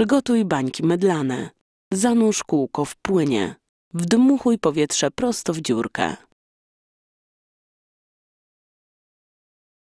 Przygotuj bańki mydlane. Zanurz kółko w płynie. Wdmuchuj powietrze prosto w dziurkę.